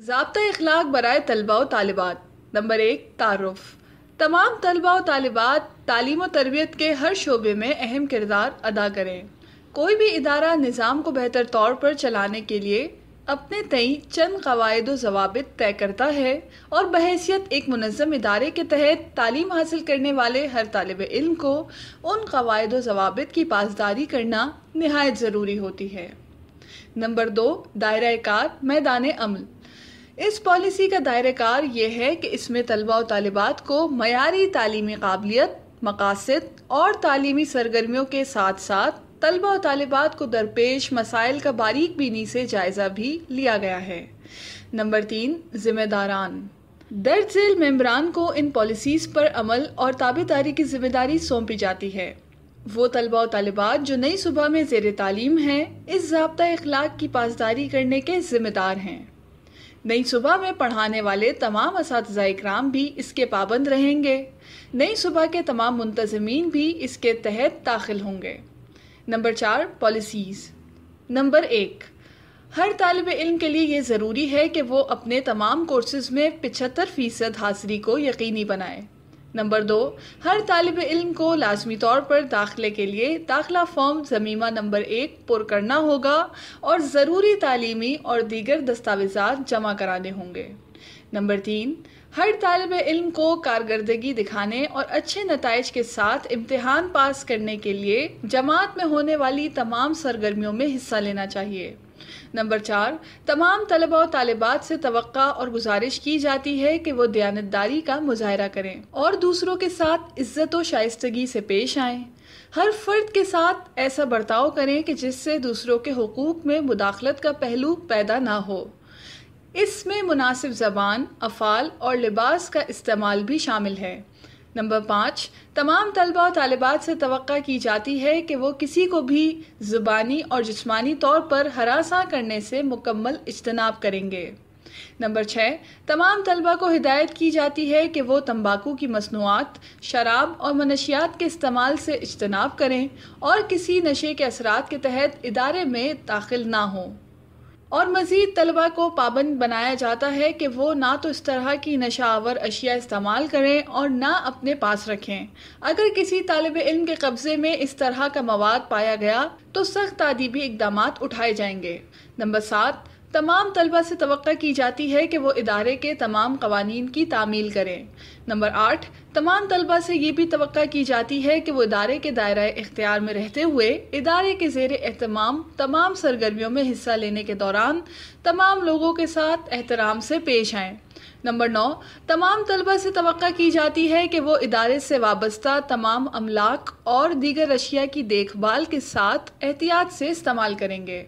जबता अखलाक बरए तलबा व नंबर एक तारफ़ तमाम तलबा व तालीम तरबियत के हर शोबे में अहम किरदार अदा करें कोई भी इदारा निज़ाम को बेहतर तौर पर चलाने के लिए अपने तई चंद कवायद जवाबित तय करता है और बहसीत एक मनज़म इदारे के तहत तालीम हासिल करने वाले हर तालब इल्म को उन कवायद जवाबित की पासदारी करना नहायत ज़रूरी होती है नंबर दो दायरा कार मैदान अमल इस पॉलिसी का दायरेकार ये है कि इसमें तलबा और तालिबात को मयारी तालीमी काबिलियत मकासद और तालीमी सरगर्मियों के साथ साथ तलबा और तालिबात को दरपेश मसाइल का बारीक बीनी से जायज़ा भी लिया गया है नंबर तीन जिम्मेदारान दर्ज झेल मेम्बरान को इन पॉलिसीज़ पर अमल और ताबेदारी की जिम्मेदारी सौंपी जाती है वो तलबा और तालिबात जो नई सुबह में जेर तालीम हैं इस जबता अखलाक की पासदारी करने के जिम्मेदार हैं नई सुबह में पढ़ाने वाले तमाम इस कराम भी इसके पाबंद रहेंगे नई सुबह के तमाम मुंतजमीन भी इसके तहत दाखिल होंगे नंबर चार पॉलिसीज़ नंबर एक हर तालब इल्म के लिए ये ज़रूरी है कि वो अपने तमाम कोर्सेज में पचहत्तर फ़ीसद हाजिरी को यकीनी बनाए नंबर दो हर तालब इल्म को लाजमी तौर पर दाखिले के लिए दाखिला फॉर्म जमीमा नंबर एक पुर करना होगा और ज़रूरी तालीमी और दीगर दस्तावेजा जमा कराने होंगे नंबर तीन हर तालब इल्म को कारकर्दगी दिखाने और अच्छे नतज के साथ इम्तहान पास करने के लिए जमात में होने वाली तमाम सरगर्मियों में हिस्सा लेना चाहिए नंबर चार तमाम तलबा और तालिबात से तवक्का और गुजारिश की जाती है कि वो दयानतदारी का मुजाहरा करें और दूसरों के साथ इज्जत और शाइस्तगी से पेश आए हर फर्द के साथ ऐसा बर्ताव करें कि जिससे दूसरों के हकूक़ में मुदाखलत का पहलू पैदा ना हो इसमें मुनासिब ज़बान अफ़ाल और लिबास का इस्तेमाल भी शामिल है नंबर पाँच तमाम तलबा और तालिबात से तो की जाती है कि वो किसी को भी ज़ुबानी और जिसमानी तौर पर हरासा करने से मुकम्मल इजतनाब करेंगे नंबर छः तमाम तलबा को हिदायत की जाती है कि वो तम्बाकू की मसनूआत शराब और मनशियात के इस्तेमाल से इजतनाब करें और किसी नशे के असरात के तहत इदारे में दाखिल ना हों और मज़ीद तलबा को पाबंद बनाया जाता है कि वो ना तो इस तरह की नशावर अशिया इस्तेमाल करें और ना अपने पास रखें अगर किसी तालब इल्म के कब्ज़े में इस तरह का मवाद पाया गया तो सख्त तादीबी इकदाम उठाए जाएंगे नंबर सात तमाम तलबा से तो की जाती है कि वो इदारे के तमाम कवानीन की तामील करें नंबर आठ तमाम तलबा से ये भी तो की जाती है कि वो इदारे के दायरा इख्तियार में रहते हुए इदारे के जेर अहतमाम तमाम सरगर्मियों में हिस्सा लेने के दौरान तमाम लोगों के साथ एहतराम से पेश आए नंबर नौ तमाम तलबा से तो की जाती है कि वो इदारे से वाबस्ता तमाम अमलाक और दीगर अशिया की देखभाल के साथ एहतियात से इस्तेमाल करेंगे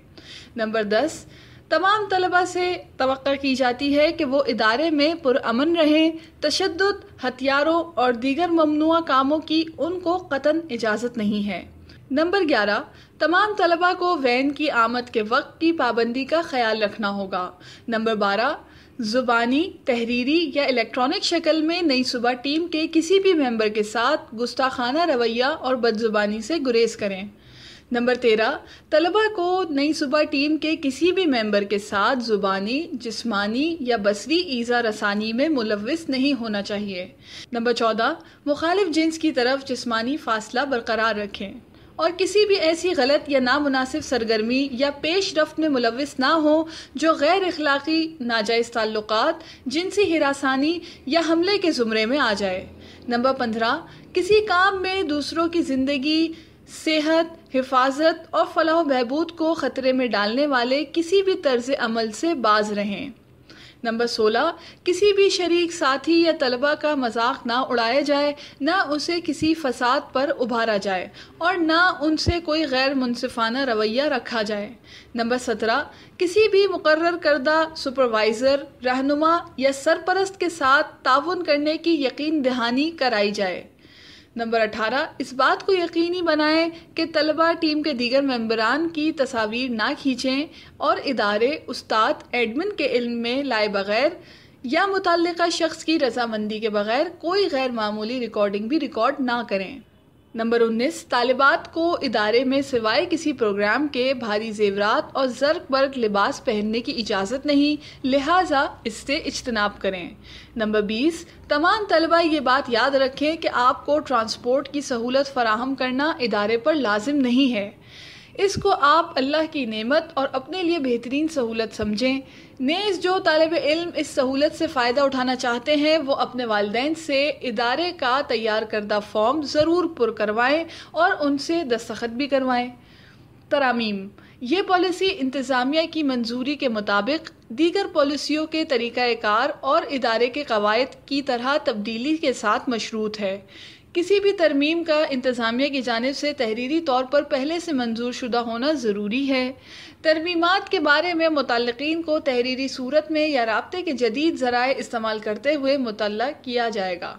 नंबर दस तमाम तलबा से तो की जाती है कि वो इदारे में पुरान रहें तशद हथियारों और दीगर ममनुआ कामों की उनको कतन इजाज़त नहीं है नंबर ग्यारह तमाम तलबा को वैन की आमद के वक्त की पाबंदी का ख्याल रखना होगा नंबर बारह ज़ुबानी तहरीरी या इलेक्ट्रॉनिक शक्ल में नई सुबह टीम के किसी भी मेंबर के साथ गुस्ताखाना रवैया और बदजुबानी से गुरेज करें नंबर तेरह तलबा को नई सुबह टीम के किसी भी मेंबर के साथ ज़ुबानी जिस्मानी या बसरी ईज़ा रसानी में मुलविस नहीं होना चाहिए नंबर चौदह मुखालिफ जिन्स की तरफ जिस्मानी फासला बरकरार रखें और किसी भी ऐसी गलत या नामनासिब सरगर्मी या पेश रफ्त में मुलविस ना हो जो गैर अखलाक़ी नाजायज़ ताल्लुक जिनसी हिरासानी या हमले के ज़ुमरे में आ जाए नंबर पंद्रह किसी काम में दूसरों की ज़िंदगी सेहत हिफाजत और फलाह बहबूद को ख़तरे में डालने वाले किसी भी तर्ज अमल से बाज रहें नंबर सोलह किसी भी शरीक साथी या तलबा का मजाक ना उड़ाया जाए ना उसे किसी फसाद पर उभारा जाए और ना उनसे कोई गैर मुनफाना रवैया रखा जाए नंबर सत्रह किसी भी मुकर करदा सुपरवाइज़र रहनुमा या सरपरस्त के साथ ताउन करने की यकीन दहानी कराई जाए नंबर 18 इस बात को यकीनी बनाएं कि तलबा टीम के दीगर मेम्बरान की तस्वीर ना खींचें और इदारे उस्ताद एडमिन के इल्म में लाए बगैर या मुतल शख्स की रजामंदी के बगैर कोई गैर मामूली रिकॉर्डिंग भी रिकॉर्ड ना करें नंबर 19 तालिबात को इदारे में सिवाय किसी प्रोग्राम के भारी जेवरात और जर्क बर्क लिबास पहनने की इजाज़त नहीं लिहाजा इससे इज्तनाब करें नंबर 20 तमाम तलबा ये बात याद रखें कि आपको ट्रांसपोर्ट की सहूलत फराहम करना इदारे पर लाजिम नहीं है इसको आप अल्लाह की नेमत और अपने लिए बेहतरीन सहूलत समझें नेज़ जो तालब इल्म इस सहूलत से फ़ायदा उठाना चाहते हैं वो अपने वालदे से इदारे का तैयार करदा फॉर्म ज़रूर पुर करवाएँ और उनसे दस्तखत भी करवाएँ तरामीम ये पॉलिसी इंतज़ामिया की मंजूरी के मुताबिक दीगर पॉलिसियों के तरीक़ाकार और इदारे के कवायद की तरह तब्दीली के साथ मशरूत है किसी भी तरमीम का इंतज़ामिया की जानब से तहरीरी तौर पर पहले से मंजूर शुदा होना ज़रूरी है तरमीमत के बारे में मुतलकिन को तहरीरी सूरत में या रबते के जदीद ज़रा इस्तेमाल करते हुए मुतल किया जाएगा